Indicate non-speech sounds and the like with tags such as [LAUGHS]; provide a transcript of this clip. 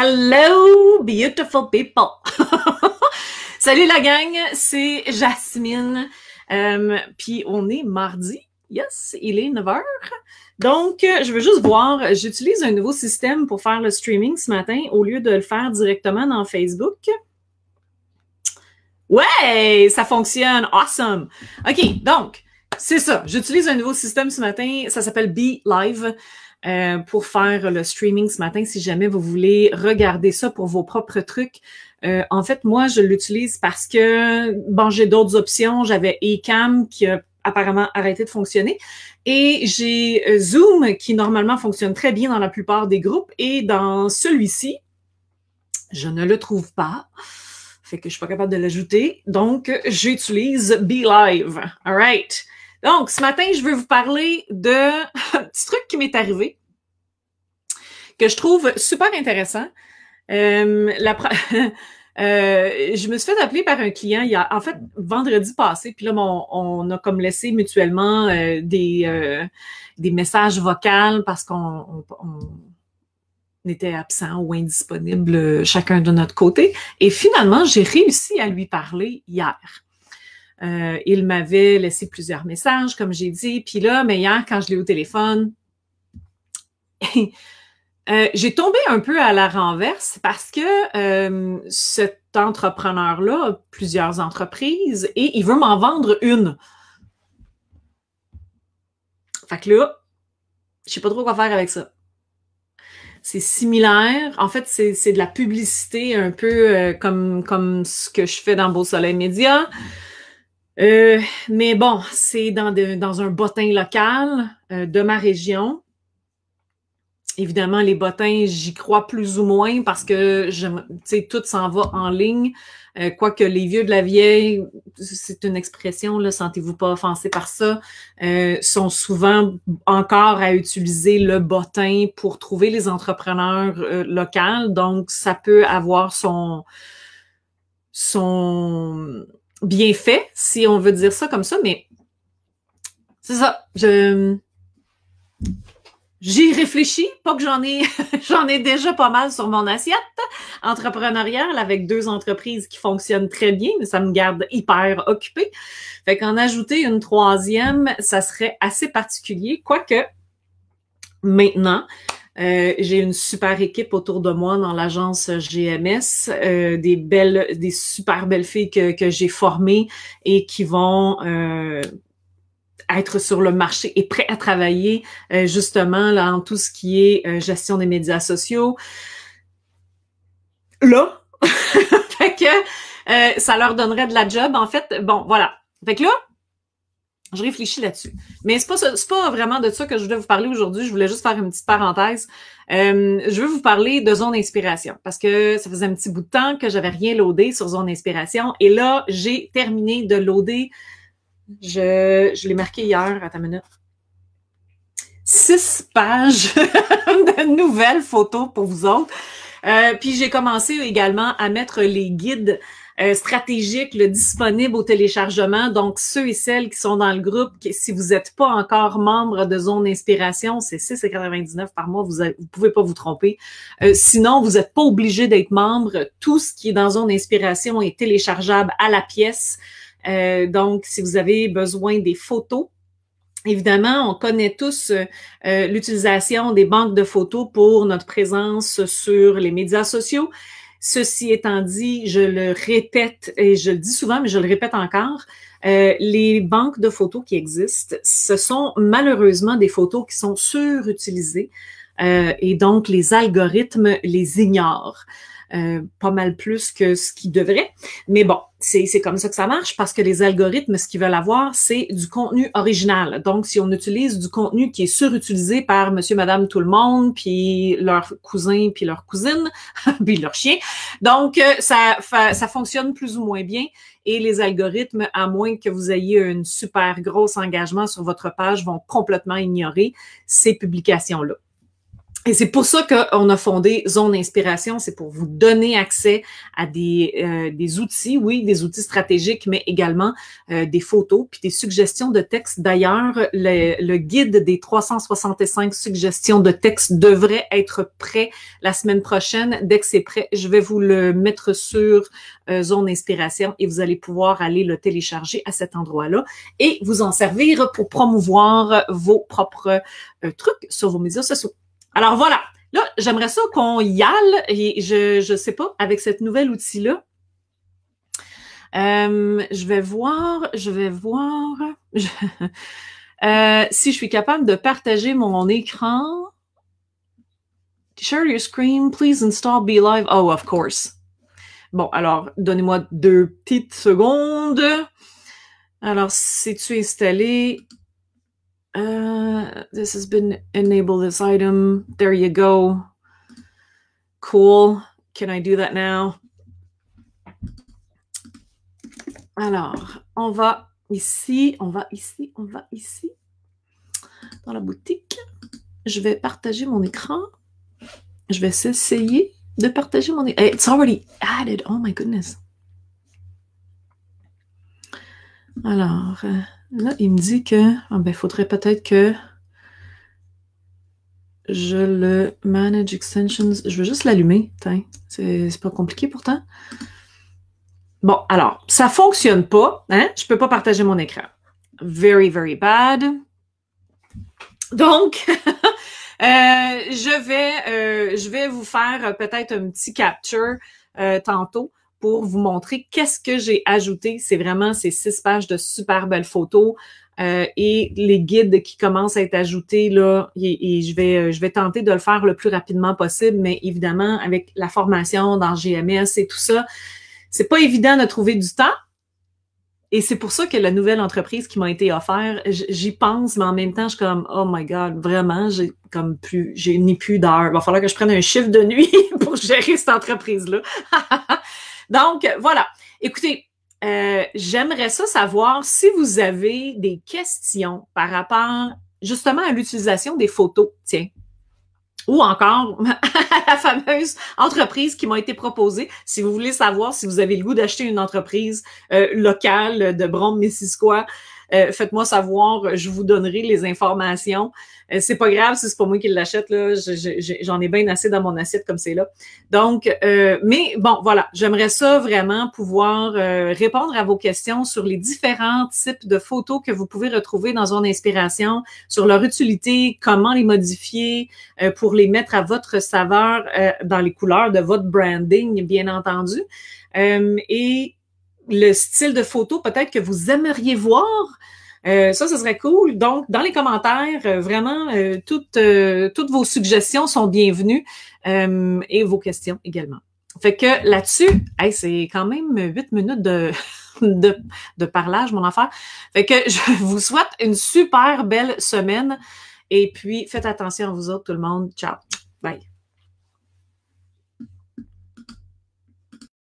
Hello, beautiful people! [LAUGHS] Salut la gang, c'est Jasmine. Euh, puis on est mardi. Yes, il est 9h. Donc, je veux juste voir, j'utilise un nouveau système pour faire le streaming ce matin au lieu de le faire directement dans Facebook. Ouais, ça fonctionne. Awesome. OK, donc, c'est ça. J'utilise un nouveau système ce matin. Ça s'appelle Be Live. Euh, pour faire le streaming ce matin si jamais vous voulez regarder ça pour vos propres trucs. Euh, en fait, moi, je l'utilise parce que, bon, j'ai d'autres options. J'avais eCam qui a apparemment arrêté de fonctionner. Et j'ai euh, Zoom qui normalement fonctionne très bien dans la plupart des groupes. Et dans celui-ci, je ne le trouve pas. Fait que je suis pas capable de l'ajouter. Donc, j'utilise BeLive. All right. Donc, ce matin, je veux vous parler d'un [LAUGHS] petit truc qui m'est arrivé, que je trouve super intéressant. Euh, [LAUGHS] euh, je me suis fait appeler par un client il a, en fait, vendredi passé. Puis là, on, a comme laissé mutuellement euh, des, messages vocaux parce qu'on était absent ou indisponible chacun de notre côté. Et finalement, j'ai réussi à lui parler hier. Euh, il m'avait laissé plusieurs messages, comme j'ai dit. Puis là, mais hier, quand je l'ai au téléphone, [LAUGHS] euh, j'ai tombé un peu à la renverse parce que euh, cet entrepreneur-là a plusieurs entreprises et il veut m'en vendre une. Fait que là, je sais pas trop quoi faire avec ça. C'est similaire. En fait, c'est de la publicité un peu comme, comme ce que je fais dans Beau Soleil Média. Euh, mais bon, c'est dans, dans un bottin local euh, de ma région. Évidemment, les bottins, j'y crois plus ou moins parce que sais, tout s'en va en ligne. Euh, Quoique les vieux de la vieille, c'est une expression, sentez-vous pas offensé par ça, euh, sont souvent encore à utiliser le bottin pour trouver les entrepreneurs euh, locaux. Donc, ça peut avoir son, son bien fait, si on veut dire ça comme ça, mais c'est ça. Je j'y réfléchis, pas que j'en ai [LAUGHS] j'en ai déjà pas mal sur mon assiette entrepreneuriale avec deux entreprises qui fonctionnent très bien, mais ça me garde hyper occupée. Fait qu'en ajouter une troisième, ça serait assez particulier, quoique maintenant, euh, j'ai une super équipe autour de moi dans l'agence GMS, euh, des belles, des super belles filles que, que j'ai formées et qui vont euh, être sur le marché et prêts à travailler justement là en tout ce qui est gestion des médias sociaux. Là, [LAUGHS] fait que ça leur donnerait de la job. En fait, bon, voilà. Fait que là, je réfléchis là-dessus. Mais c'est pas pas vraiment de ça que je voulais vous parler aujourd'hui. Je voulais juste faire une petite parenthèse. Euh, je veux vous parler de zone d'inspiration parce que ça faisait un petit bout de temps que j'avais rien loadé sur zone d'inspiration et là j'ai terminé de loader. Je, l'ai marqué hier à ta minute. Six pages [LAUGHS] de nouvelles photos pour vous autres. Euh, puis j'ai commencé également à mettre les guides euh, stratégique, stratégiques disponible au téléchargement. Donc, ceux et celles qui sont dans le groupe, si vous n'êtes pas encore membre de Zone Inspiration, c'est 6,99 par mois, vous ne pouvez pas vous tromper. Euh, sinon, vous n'êtes pas obligé d'être membre. Tout ce qui est dans Zone Inspiration est téléchargeable à la pièce. Euh, donc, si vous avez besoin des photos, Évidemment, on connaît tous l'utilisation des banques de photos pour notre présence sur les médias sociaux. Ceci étant dit, je le répète et je le dis souvent, mais je le répète encore, euh, les banques de photos qui existent, ce sont malheureusement des photos qui sont surutilisées euh, et donc les algorithmes les ignorent. Euh, pas mal plus que ce qu'ils devraient. Mais bon, c'est comme ça que ça marche parce que les algorithmes, ce qu'ils veulent avoir, c'est du contenu original. Donc, si on utilise du contenu qui est surutilisé par monsieur, madame, tout le monde, puis leurs cousins, puis leurs cousines, [LAUGHS] puis leurs chiens, donc euh, ça, ça fonctionne plus ou moins bien. Et les algorithmes, à moins que vous ayez un super gros engagement sur votre page, vont complètement ignorer ces publications-là. Et c'est pour ça qu'on a fondé Zone Inspiration, c'est pour vous donner accès à des, euh, des outils, oui, des outils stratégiques, mais également euh, des photos, puis des suggestions de textes. D'ailleurs, le, guide des 365 suggestions de textes devrait être prêt la semaine prochaine. Dès que c'est prêt, je vais vous le mettre sur euh, Zone Inspiration et vous allez pouvoir aller le télécharger à cet endroit-là et vous en servir pour promouvoir vos propres trucs sur vos médias sociaux. Alors voilà. Là, j'aimerais ça qu'on y aille et je ne sais pas avec ce nouvel outil-là. Euh, je vais voir, je vais voir. [LAUGHS] Euh, si je suis capable de partager mon écran. Share your screen, please install Be Live. Oh, of course. Bon, alors, donnez-moi deux petites secondes. Alors, si tu es installé, Uh, this has been enabled, this item. There you go. Cool. Can I do that now? Alors, on va ici, on va ici, on va ici, dans la boutique. Je vais partager mon écran. Je vais essayer de partager mon écran. It's already added. Oh my goodness. Alors, euh, Là, il me dit que ah, ben, faudrait peut-être que je le manage extensions. Je veux juste l'allumer. C'est pas compliqué pourtant. Bon, alors, ça fonctionne pas. Hein? Je peux pas partager mon écran. Very, very bad. Donc, [LAUGHS] euh, je, vais, euh, je vais vous faire euh, peut-être un petit capture tantôt pour vous montrer qu'est-ce que j'ai ajouté. C'est vraiment ces six pages de super belles photos euh, et les guides qui commencent à être ajoutés là. Et, je vais euh, je vais tenter de le faire le plus rapidement possible, mais évidemment avec la formation dans GMS et tout ça, c'est pas évident de trouver du temps. Et c'est pour ça que la nouvelle entreprise qui m'a été offerte, j'y pense, mais en même temps, je suis comme, oh my God, vraiment, j'ai comme plus, j'ai ni plus d'heures. va falloir que je prenne un chiffre de nuit [LAUGHS] pour gérer cette entreprise-là. [LAUGHS] Donc, voilà. Écoutez, euh, j'aimerais ça savoir si vous avez des questions par rapport justement à l'utilisation des photos, tiens. Ou encore [LAUGHS] à la fameuse entreprise qui m'a été proposée. Si vous voulez savoir si vous avez le goût d'acheter une entreprise euh, locale de brom Missisquoi, euh, faites-moi savoir, euh, je vous donnerai les informations. Euh, c'est pas grave si c'est pas moi qui l'achète, là, j'en ai bien assez dans mon assiette comme c'est là. Donc, euh, mais bon, voilà, j'aimerais ça vraiment pouvoir répondre à vos questions sur les différents types de photos que vous pouvez retrouver dans une Inspiration, sur leur utilité, comment les modifier pour les mettre à votre saveur dans les couleurs de votre branding, bien entendu. et le style de photo peut-être que vous aimeriez voir. Euh, ça, ce serait cool. Donc, dans les commentaires, euh, vraiment, euh, toutes, toutes vos suggestions sont bienvenues et vos questions également. Fait que là-dessus, c'est quand même huit minutes de, [LAUGHS] de, de parlage, mon affaire. Fait que je vous souhaite une super belle semaine et puis faites attention à vous autres, tout le monde. Ciao. Bye.